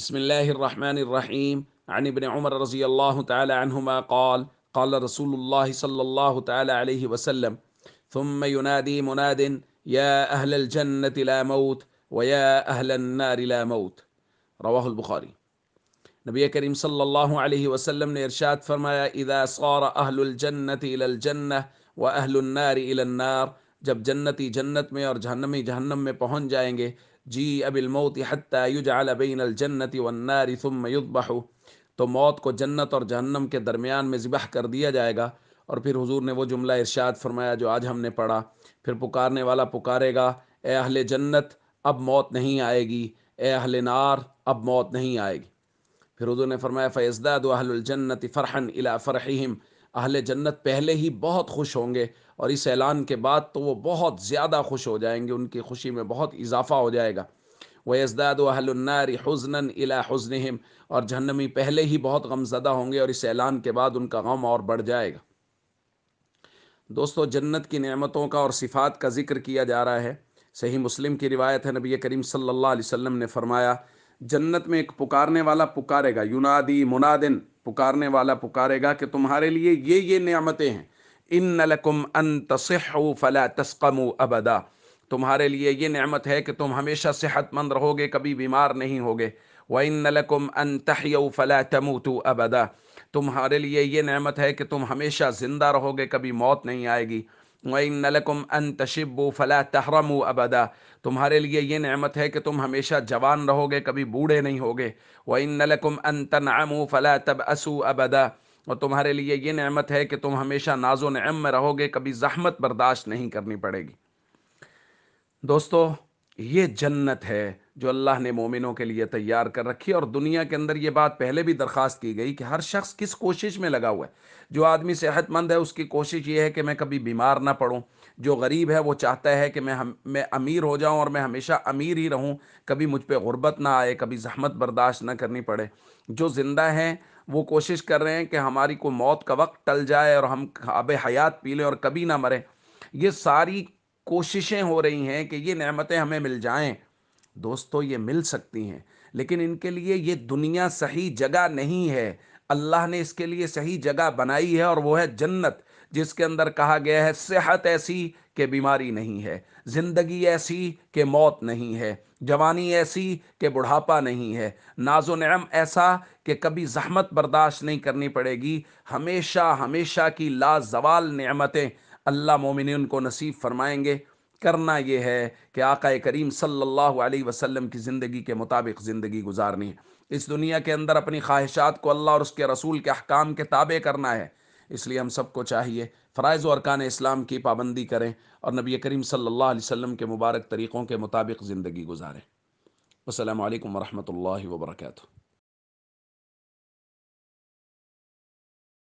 بسم الله الرحمن الرحيم عن ابن عمر رضي الله تعالى عنهما قال قال رسول الله صلى الله تعالى عليه وسلم ثم ينادي مناد يا أهل الجنة لا موت ويا أهل النار لا موت رواه البخاري نبي کریم صلى الله عليه وسلم نے ارشاد فرمایا اذا صار أهل الجنة الى الجنة و اهل النار الى النار جب جنتی جنت میں اور جہنمی جہنم میں پہنچ جائیں گے جی اب الموت بین الجنت ثم تو موت کو جنت اور جہنم کے درمیان میں ذبح کر دیا جائے گا اور پھر حضور نے وہ جملہ ارشاد فرمایا جو آج ہم نے پڑھا پھر پکارنے والا پکارے گا اے اہل جنت اب موت نہیں آئے گی اے اہل نار اب موت نہیں آئے گی پھر حضور نے فرمایا فیضداد اہل الجنت فرحن الا فرحم اہل جنت پہلے ہی بہت خوش ہوں گے اور اس اعلان کے بعد تو وہ بہت زیادہ خوش ہو جائیں گے ان کی خوشی میں بہت اضافہ ہو جائے گا وہ ازداد و النار حزن الا حزنہم اور جہنمی پہلے ہی بہت غم زدہ ہوں گے اور اس اعلان کے بعد ان کا غم اور بڑھ جائے گا دوستو جنت کی نعمتوں کا اور صفات کا ذکر کیا جا رہا ہے صحیح مسلم کی روایت ہے نبی کریم صلی اللہ علیہ وسلم نے فرمایا جنت میں ایک پکارنے والا پکارے گا یونادی منادن پکارنے والا پکارے گا کہ تمہارے لیے یہ یہ نعمتیں ہیں ان لکم ان تصحوا فلا تسقموا ابدا تمہارے لیے یہ نعمت ہے کہ تم ہمیشہ صحت مند رہو گے کبھی بیمار نہیں ہوگے وَإِنَّ ان أَن کم ان تَمُوتُوا أَبَدًا ابدا تمہارے لیے یہ نعمت ہے کہ تم ہمیشہ زندہ رہو گے کبھی موت نہیں آئے گی وَإِنَّ ان أَن تَشِبُّوا تشب تَحْرَمُوا فلا تحرم ابدا تمہارے لیے یہ نعمت ہے کہ تم ہمیشہ جوان رہو گے کبھی بوڑھے نہیں ہوگے وہ ان نلکم ان تنام و فلا تب ابدا تمہارے لیے یہ نعمت ہے کہ تم ہمیشہ ناز و نعم میں رہو گے کبھی زحمت برداشت نہیں کرنی پڑے گی دوستو یہ جنت ہے جو اللہ نے مومنوں کے لیے تیار کر رکھی اور دنیا کے اندر یہ بات پہلے بھی درخواست کی گئی کہ ہر شخص کس کوشش میں لگا ہوا ہے جو آدمی صحت مند ہے اس کی کوشش یہ ہے کہ میں کبھی بیمار نہ پڑوں جو غریب ہے وہ چاہتا ہے کہ میں ہم میں امیر ہو جاؤں اور میں ہمیشہ امیر ہی رہوں کبھی مجھ پہ غربت نہ آئے کبھی زحمت برداشت نہ کرنی پڑے جو زندہ ہیں وہ کوشش کر رہے ہیں کہ ہماری کو موت کا وقت ٹل جائے اور ہم آب حیات پی لیں اور کبھی نہ مریں یہ ساری کوششیں ہو رہی ہیں کہ یہ نعمتیں ہمیں مل جائیں دوستو یہ مل سکتی ہیں لیکن ان کے لیے یہ دنیا صحیح جگہ نہیں ہے اللہ نے اس کے لیے صحیح جگہ بنائی ہے اور وہ ہے جنت جس کے اندر کہا گیا ہے صحت ایسی کہ بیماری نہیں ہے زندگی ایسی کہ موت نہیں ہے جوانی ایسی کہ بڑھاپا نہیں ہے ناز و نعم ایسا کہ کبھی زحمت برداشت نہیں کرنی پڑے گی ہمیشہ ہمیشہ کی لازوال نعمتیں اللہ مومنین کو نصیب فرمائیں گے کرنا یہ ہے کہ آقا کریم صلی اللہ علیہ وسلم کی زندگی کے مطابق زندگی گزارنی ہے اس دنیا کے اندر اپنی خواہشات کو اللہ اور اس کے رسول کے احکام کے تابع کرنا ہے اس لیے ہم سب کو چاہیے فرائض و ارکان اسلام کی پابندی کریں اور نبی کریم صلی اللہ علیہ وسلم کے مبارک طریقوں کے مطابق زندگی گزاریں السلام علیکم ورحمۃ اللہ وبرکاتہ